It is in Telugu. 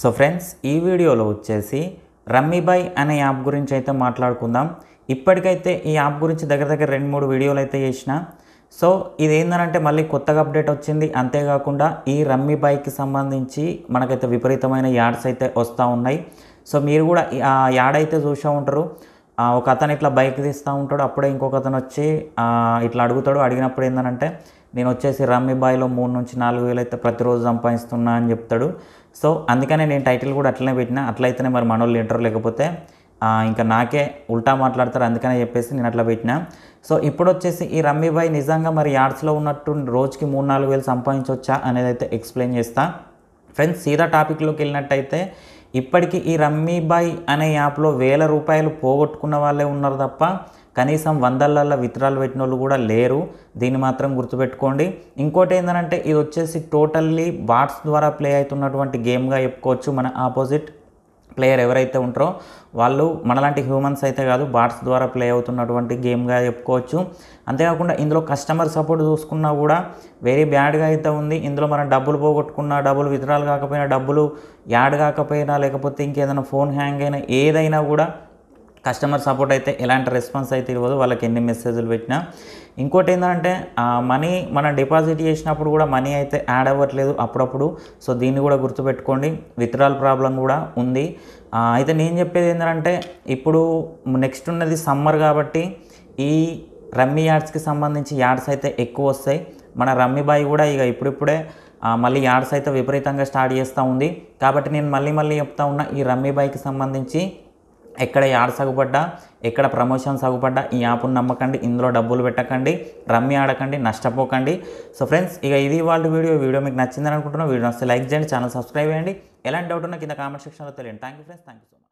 సో ఫ్రెండ్స్ ఈ వీడియోలో వచ్చేసి రమ్మీబాయ్ అనే యాప్ గురించి అయితే మాట్లాడుకుందాం ఇప్పటికైతే ఈ యాప్ గురించి దగ్గర దగ్గర రెండు మూడు వీడియోలు అయితే చేసిన సో ఇది ఏంటంటే మళ్ళీ కొత్తగా అప్డేట్ వచ్చింది అంతేకాకుండా ఈ రమ్మీ బైక్కి సంబంధించి మనకైతే విపరీతమైన యాడ్స్ అయితే వస్తూ ఉన్నాయి సో మీరు కూడా ఆ యాడ్ అయితే చూసా ఉంటారు ఒక అతను ఇట్లా బైక్ తీస్తూ ఉంటాడు అప్పుడే ఇంకొక అతను వచ్చి ఇట్లా అడుగుతాడు అడిగినప్పుడు ఏంటంటే నేను వచ్చేసి రమ్మీ బాయ్లో మూడు నుంచి నాలుగు వేలు అయితే ప్రతిరోజు సంపాదిస్తున్నా అని చెప్తాడు సో అందుకనే నేను టైటిల్ కూడా అట్లనే పెట్టిన అట్లయితేనే మరి మనోళ్ళు ఇంటర్ లేకపోతే ఇంకా నాకే ఉల్టా మాట్లాడతారు అందుకనే చెప్పేసి నేను అట్లా పెట్టిన సో ఇప్పుడు వచ్చేసి ఈ రమ్మీబాయ్ నిజంగా మరి యాడ్స్లో ఉన్నట్టు రోజుకి మూడు నాలుగు వేలు సంపాదించవచ్చా అనేది అయితే ఎక్స్ప్లెయిన్ చేస్తా ఫ్రెండ్స్ సీదా టాపిక్లోకి వెళ్ళినట్టయితే ఇప్పటికీ ఈ రమ్మీబాయ్ అనే యాప్లో వేల రూపాయలు పోగొట్టుకున్న వాళ్ళే ఉన్నారు తప్ప కనీసం వందలల్లో విత్రాలు పెట్టిన వాళ్ళు కూడా లేరు దీన్ని మాత్రం గుర్తుపెట్టుకోండి ఇంకోటి ఏంటంటే ఇది వచ్చేసి టోటల్లీ బాట్స్ ద్వారా ప్లే అవుతున్నటువంటి గేమ్గా చెప్పుకోవచ్చు మన ఆపోజిట్ ప్లేయర్ ఎవరైతే ఉంటారో వాళ్ళు మనలాంటి హ్యూమన్స్ అయితే కాదు బాట్స్ ద్వారా ప్లే అవుతున్నటువంటి గేమ్గా చెప్పుకోవచ్చు అంతేకాకుండా ఇందులో కస్టమర్ సపోర్ట్ చూసుకున్నా కూడా వెరీ బ్యాడ్గా అయితే ఉంది ఇందులో మనం డబ్బులు పోగొట్టుకున్నా డబ్బులు విత్డ్రాల్ కాకపోయినా డబ్బులు యాడ్ కాకపోయినా లేకపోతే ఇంకేదైనా ఫోన్ హ్యాంగ్ అయినా ఏదైనా కూడా కస్టమర్ సపోర్ట్ అయితే ఎలాంటి రెస్పాన్స్ అయితే ఇవ్వదు వాళ్ళకి ఎన్ని మెసేజ్లు పెట్టినా ఇంకోటి ఏంటంటే మనీ మనం డిపాజిట్ చేసినప్పుడు కూడా మనీ అయితే యాడ్ అవ్వట్లేదు అప్పుడప్పుడు సో దీన్ని కూడా గుర్తుపెట్టుకోండి విత్డ్రాల్ ప్రాబ్లం కూడా ఉంది అయితే నేను చెప్పేది ఏంటంటే ఇప్పుడు నెక్స్ట్ ఉన్నది సమ్మర్ కాబట్టి ఈ రమ్మీ యాడ్స్కి సంబంధించి యాడ్స్ అయితే ఎక్కువ వస్తాయి మన రమ్మీ బాయ్ కూడా ఇక ఇప్పుడిప్పుడే మళ్ళీ యాడ్స్ అయితే విపరీతంగా స్టార్ట్ చేస్తూ ఉంది కాబట్టి నేను మళ్ళీ మళ్ళీ చెప్తా ఉన్న ఈ రమ్మీ బాయ్కి సంబంధించి ఎక్కడ యాడ్ సగుపడ్డా ఎక్కడ ప్రమోషన్ సగుపడ్డా ఈ యాప్ను నమ్మకండి ఇందులో డబ్బులు పెట్టకండి రమ్మి ఆడకండి నష్టపోకండి సో ఫ్రెండ్స్ ఇక ఇది వాళ్ళ వీడియో వీడియో మీకు నచ్చిందని అనుకుంటున్నాను వీడియో నచ్చితే లైక్ చేయండి ఛానల్ సబ్స్క్రైబ్ చేయండి ఎలాంటి డౌట్ ఉన్నా కింద కామెంట్ సెక్షన్లో తెలియండి thank you friends thank you so much